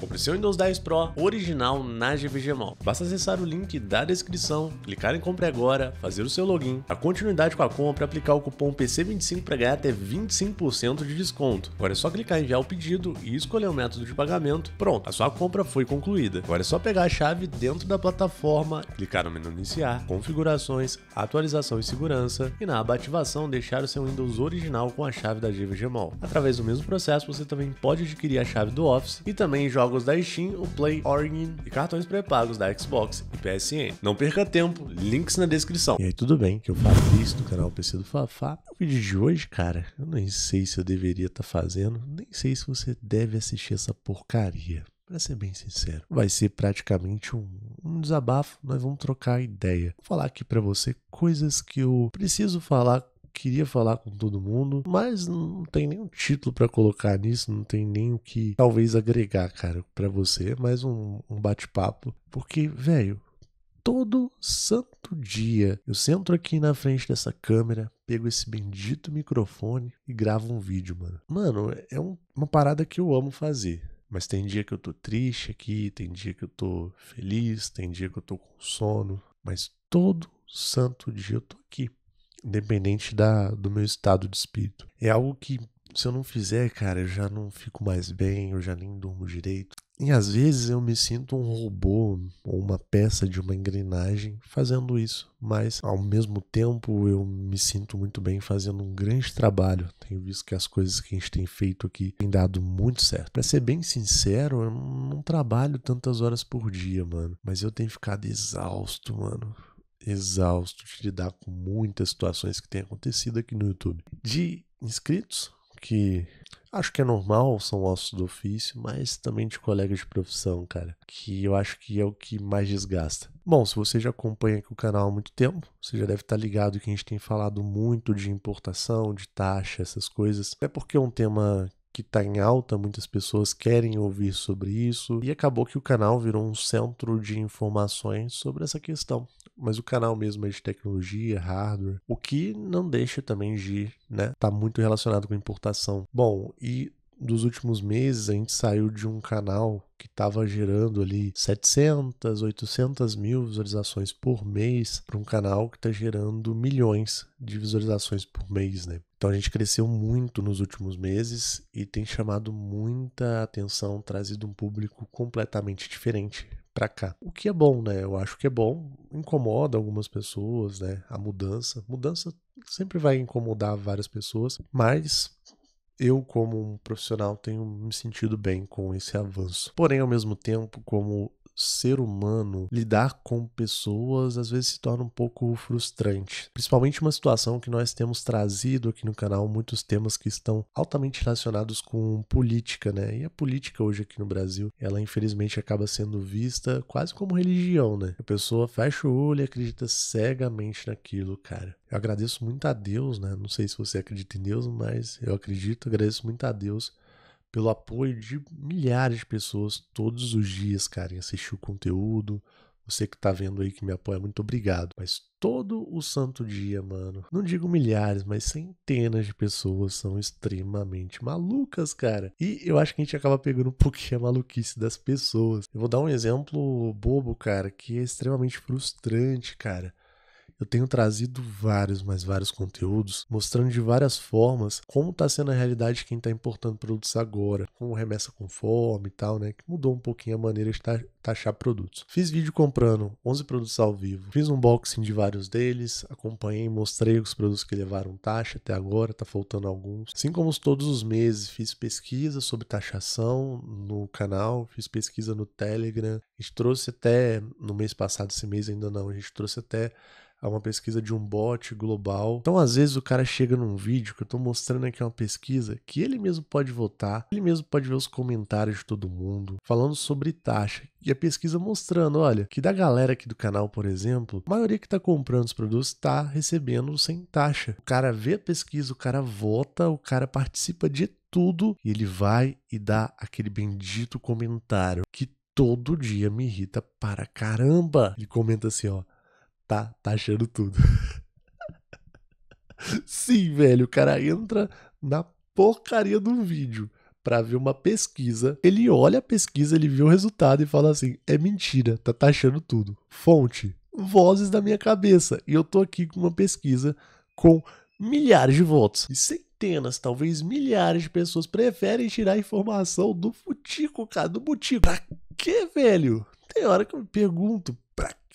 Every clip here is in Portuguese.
Compre seu Windows 10 Pro original na GVGMall. Basta acessar o link da descrição, clicar em Compre Agora, fazer o seu login, a continuidade com a compra, é aplicar o cupom PC25 para ganhar até 25% de desconto. Agora é só clicar em enviar o pedido e escolher o método de pagamento. Pronto, a sua compra foi concluída. Agora é só pegar a chave dentro da plataforma, clicar no menu Iniciar, Configurações, Atualização e Segurança e na aba Ativação deixar o seu Windows original com a chave da GVGMall. Através do mesmo processo, você também pode adquirir a chave do Office e também jogar jogos da Steam, o Play Origin e cartões pré-pagos da Xbox e PSN. Não perca tempo, links na descrição. E aí, tudo bem que eu faço isso no canal PC do Fafá. O vídeo de hoje, cara, eu nem sei se eu deveria estar tá fazendo, nem sei se você deve assistir essa porcaria. Pra ser bem sincero, vai ser praticamente um, um desabafo. Nós vamos trocar ideia. Vou falar aqui para você coisas que eu preciso falar queria falar com todo mundo, mas não tem nenhum título para colocar nisso, não tem nem o que talvez agregar, cara, para você. É mais um, um bate-papo, porque, velho, todo santo dia eu sento aqui na frente dessa câmera, pego esse bendito microfone e gravo um vídeo, mano. Mano, é um, uma parada que eu amo fazer. Mas tem dia que eu tô triste aqui, tem dia que eu tô feliz, tem dia que eu tô com sono. Mas todo santo dia eu tô aqui independente da, do meu estado de espírito. É algo que, se eu não fizer, cara, eu já não fico mais bem, eu já nem durmo direito. E às vezes eu me sinto um robô ou uma peça de uma engrenagem fazendo isso, mas ao mesmo tempo eu me sinto muito bem fazendo um grande trabalho. Tenho visto que as coisas que a gente tem feito aqui têm dado muito certo. Para ser bem sincero, eu não trabalho tantas horas por dia, mano, mas eu tenho ficado exausto, mano exausto de lidar com muitas situações que têm acontecido aqui no YouTube. De inscritos, que acho que é normal, são ossos do ofício, mas também de colegas de profissão, cara, que eu acho que é o que mais desgasta. Bom, se você já acompanha aqui o canal há muito tempo, você já deve estar ligado que a gente tem falado muito de importação, de taxa, essas coisas. É porque é um tema que está em alta, muitas pessoas querem ouvir sobre isso, e acabou que o canal virou um centro de informações sobre essa questão mas o canal mesmo é de tecnologia, hardware, o que não deixa também de, né, tá muito relacionado com importação. Bom, e dos últimos meses a gente saiu de um canal que estava gerando ali 700, 800 mil visualizações por mês para um canal que está gerando milhões de visualizações por mês, né? Então a gente cresceu muito nos últimos meses e tem chamado muita atenção, trazido um público completamente diferente para cá. O que é bom, né? Eu acho que é bom. Incomoda algumas pessoas, né? A mudança. Mudança sempre vai incomodar várias pessoas, mas eu, como um profissional, tenho me sentido bem com esse avanço. Porém, ao mesmo tempo, como ser humano, lidar com pessoas às vezes se torna um pouco frustrante. Principalmente uma situação que nós temos trazido aqui no canal muitos temas que estão altamente relacionados com política, né? E a política hoje aqui no Brasil, ela infelizmente acaba sendo vista quase como religião, né? A pessoa fecha o olho e acredita cegamente naquilo, cara. Eu agradeço muito a Deus, né? Não sei se você acredita em Deus, mas eu acredito, agradeço muito a Deus pelo apoio de milhares de pessoas todos os dias, cara, em assistir o conteúdo. Você que tá vendo aí que me apoia, muito obrigado. Mas todo o santo dia, mano, não digo milhares, mas centenas de pessoas são extremamente malucas, cara. E eu acho que a gente acaba pegando um pouquinho a maluquice das pessoas. Eu vou dar um exemplo bobo, cara, que é extremamente frustrante, cara eu tenho trazido vários, mas vários conteúdos, mostrando de várias formas como está sendo a realidade de quem está importando produtos agora, como remessa conforme e tal, né? Que mudou um pouquinho a maneira de taxar produtos. Fiz vídeo comprando 11 produtos ao vivo, fiz um unboxing de vários deles, acompanhei, mostrei os produtos que levaram taxa até agora, tá faltando alguns. Assim como todos os meses, fiz pesquisa sobre taxação no canal, fiz pesquisa no Telegram, a gente trouxe até, no mês passado, esse mês ainda não, a gente trouxe até a uma pesquisa de um bot global. Então, às vezes, o cara chega num vídeo que eu estou mostrando aqui uma pesquisa que ele mesmo pode votar, ele mesmo pode ver os comentários de todo mundo falando sobre taxa. E a pesquisa mostrando, olha, que da galera aqui do canal, por exemplo, a maioria que está comprando os produtos está recebendo sem taxa. O cara vê a pesquisa, o cara vota, o cara participa de tudo e ele vai e dá aquele bendito comentário que todo dia me irrita para caramba. Ele comenta assim, ó: tá taxando tá tudo. Sim, velho, o cara entra na porcaria do vídeo para ver uma pesquisa. Ele olha a pesquisa, ele vê o resultado e fala assim: é mentira, tá taxando tá tudo. Fonte: vozes da minha cabeça. E eu tô aqui com uma pesquisa com milhares de votos. E centenas, talvez milhares de pessoas preferem tirar informação do futico, cara, do butico. Pra quê, velho? Tem hora que eu me pergunto,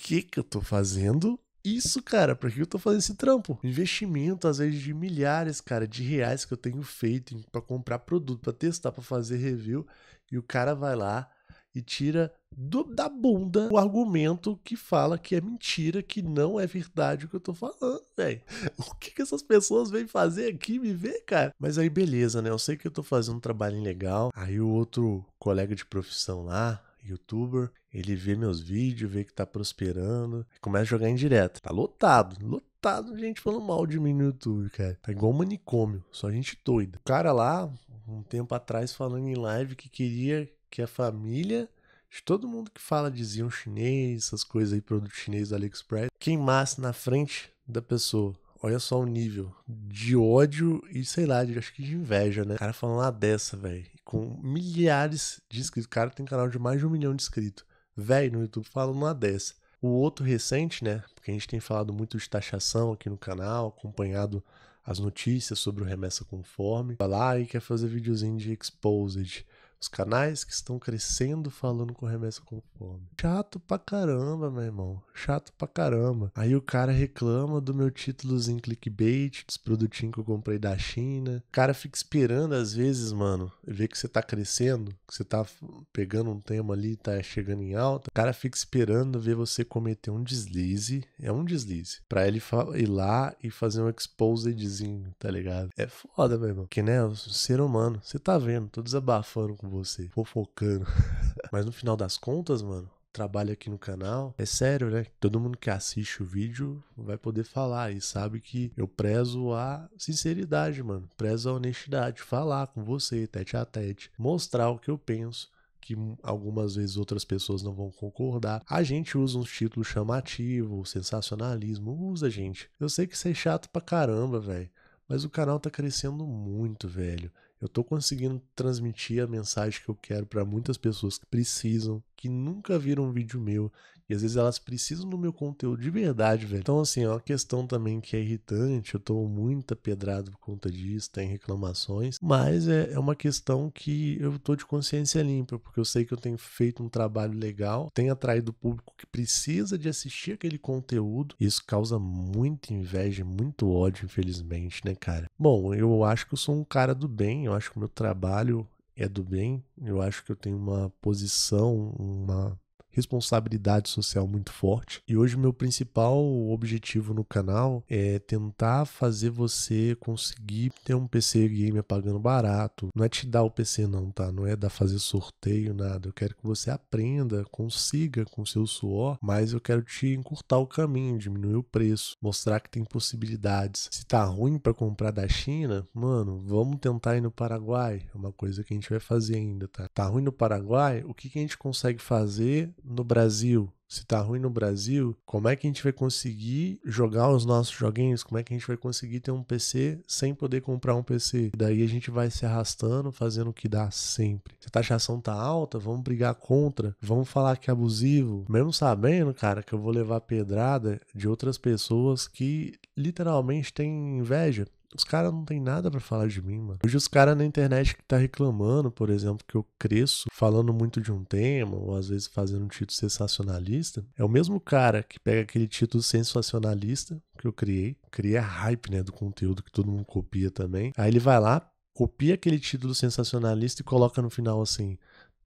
que que eu tô fazendo? Isso, cara, pra que eu tô fazendo esse trampo? Investimento, às vezes, de milhares, cara, de reais que eu tenho feito para comprar produto, para testar, para fazer review. E o cara vai lá e tira do, da bunda o argumento que fala que é mentira, que não é verdade o que eu tô falando, velho. O que, que essas pessoas vêm fazer aqui me ver, cara? Mas aí, beleza, né? Eu sei que eu tô fazendo um trabalho legal. Aí o outro colega de profissão lá, youtuber, ele vê meus vídeos, vê que tá prosperando, começa a jogar em direto. Tá lotado, lotado de gente falando mal de mim no YouTube, cara. Tá igual manicômio, só gente doida. O cara lá, um tempo atrás, falando em live que queria que a família de todo mundo que fala dizia um chinês, essas coisas aí, produto chinês do AliExpress, queimasse na frente da pessoa. Olha só o nível de ódio e, sei lá, de, acho que de inveja, né? O cara falando lá dessa, velho. Com milhares de inscritos. O cara tem canal de mais de um milhão de inscritos velho no YouTube falando uma dessa. O outro recente, né? Porque a gente tem falado muito de taxação aqui no canal, acompanhado as notícias sobre o remessa conforme. Vai lá e quer fazer videozinho de exposed. Os canais que estão crescendo falando com remessa conforme. Chato pra caramba, meu irmão. Chato pra caramba. Aí o cara reclama do meu títulos em clickbait, dos produtinhos que eu comprei da China. O cara fica esperando às vezes, mano, ver que você tá crescendo, que você tá pegando um tema ali, tá chegando em alta. O cara fica esperando ver você cometer um deslize. É um deslize. Pra ele ir lá e fazer um exposedzinho, tá ligado? É foda, meu irmão. Que, né, o ser humano, você tá vendo, tô desabafando com com você, fofocando. Mas no final das contas, mano, trabalho aqui no canal, é sério, né? Todo mundo que assiste o vídeo vai poder falar e sabe que eu prezo a sinceridade, mano. Prezo a honestidade, falar com você, tete a tete, mostrar o que eu penso que algumas vezes outras pessoas não vão concordar. A gente usa uns títulos chamativos, sensacionalismo, usa, gente. Eu sei que isso é chato pra caramba, velho, mas o canal tá crescendo muito, velho eu estou conseguindo transmitir a mensagem que eu quero para muitas pessoas que precisam, que nunca viram um vídeo meu, e às vezes elas precisam do meu conteúdo de verdade, velho. Então, assim, é uma questão também que é irritante. Eu tomo muita pedrada por conta disso, tem reclamações. Mas é, é uma questão que eu tô de consciência limpa, porque eu sei que eu tenho feito um trabalho legal, tenho atraído o público que precisa de assistir aquele conteúdo. Isso causa muita inveja, muito ódio, infelizmente, né, cara? Bom, eu acho que eu sou um cara do bem, eu acho que o meu trabalho é do bem. Eu acho que eu tenho uma posição, uma responsabilidade social muito forte. E hoje meu principal objetivo no canal é tentar fazer você conseguir ter um PC gamer pagando barato. Não é te dar o PC não, tá? Não é dar fazer sorteio nada. Eu quero que você aprenda, consiga com seu suor, mas eu quero te encurtar o caminho, diminuir o preço, mostrar que tem possibilidades. Se tá ruim para comprar da China, mano, vamos tentar ir no Paraguai. É uma coisa que a gente vai fazer ainda, tá? Tá ruim no Paraguai, o que, que a gente consegue fazer no Brasil, se tá ruim no Brasil, como é que a gente vai conseguir jogar os nossos joguinhos? Como é que a gente vai conseguir ter um PC sem poder comprar um PC? E daí a gente vai se arrastando, fazendo o que dá sempre. Se a taxação tá alta, vamos brigar contra, vamos falar que é abusivo, mesmo sabendo, cara, que eu vou levar pedrada de outras pessoas que literalmente têm inveja os caras não tem nada para falar de mim, mano. Hoje os caras na internet que tá reclamando, por exemplo, que eu cresço falando muito de um tema, ou às vezes fazendo um título sensacionalista, é o mesmo cara que pega aquele título sensacionalista que eu criei, cria hype, né, do conteúdo que todo mundo copia também. Aí ele vai lá, copia aquele título sensacionalista e coloca no final assim: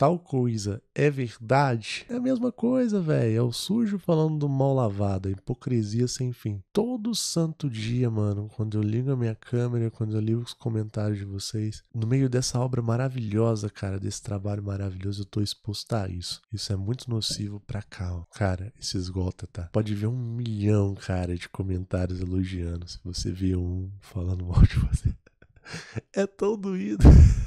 tal coisa é verdade, é a mesma coisa, velho. É o sujo falando do mal lavado, a hipocrisia sem fim. Todo santo dia, mano, quando eu ligo a minha câmera, quando eu ligo os comentários de vocês, no meio dessa obra maravilhosa, cara, desse trabalho maravilhoso, eu tô exposto a isso. Isso é muito nocivo pra cá, ó. cara. esse esgota, tá? Pode ver um milhão, cara, de comentários elogiando se você vê um falando mal de você. É tão doído.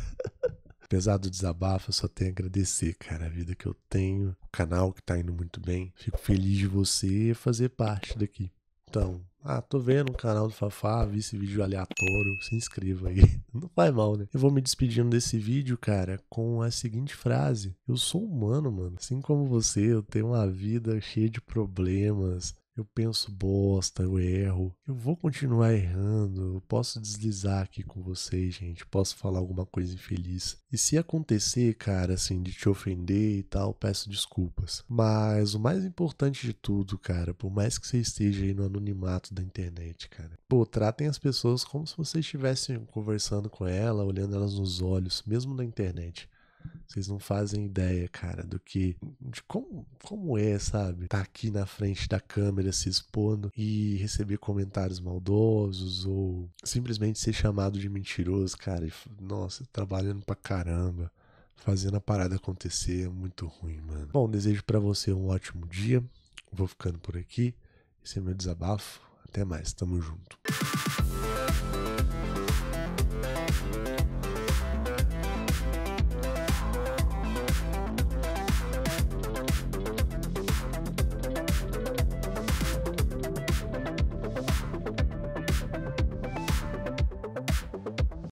Apesar do desabafo, eu só tenho a agradecer, cara, a vida que eu tenho, o canal que tá indo muito bem. Fico feliz de você fazer parte daqui. Então, ah, tô vendo o canal do Fafá, vi esse vídeo aleatório, se inscreva aí. Não vai mal, né? Eu vou me despedindo desse vídeo, cara, com a seguinte frase: Eu sou humano, mano. Assim como você, eu tenho uma vida cheia de problemas, eu penso bosta, eu erro, eu vou continuar errando, eu posso deslizar aqui com vocês, gente, posso falar alguma coisa infeliz. E se acontecer, cara, assim, de te ofender e tal, peço desculpas. Mas o mais importante de tudo, cara, por mais que você esteja aí no anonimato da internet, cara, pô, tratem as pessoas como se vocês estivessem conversando com ela, olhando elas nos olhos, mesmo na internet. Vocês não fazem ideia, cara, do que. de como, como é, sabe? Tá aqui na frente da câmera se expondo e receber comentários maldosos ou simplesmente ser chamado de mentiroso, cara. E, nossa, trabalhando pra caramba. Fazendo a parada acontecer é muito ruim, mano. Bom, desejo para você um ótimo dia. Vou ficando por aqui. Esse é meu desabafo. Até mais, tamo junto.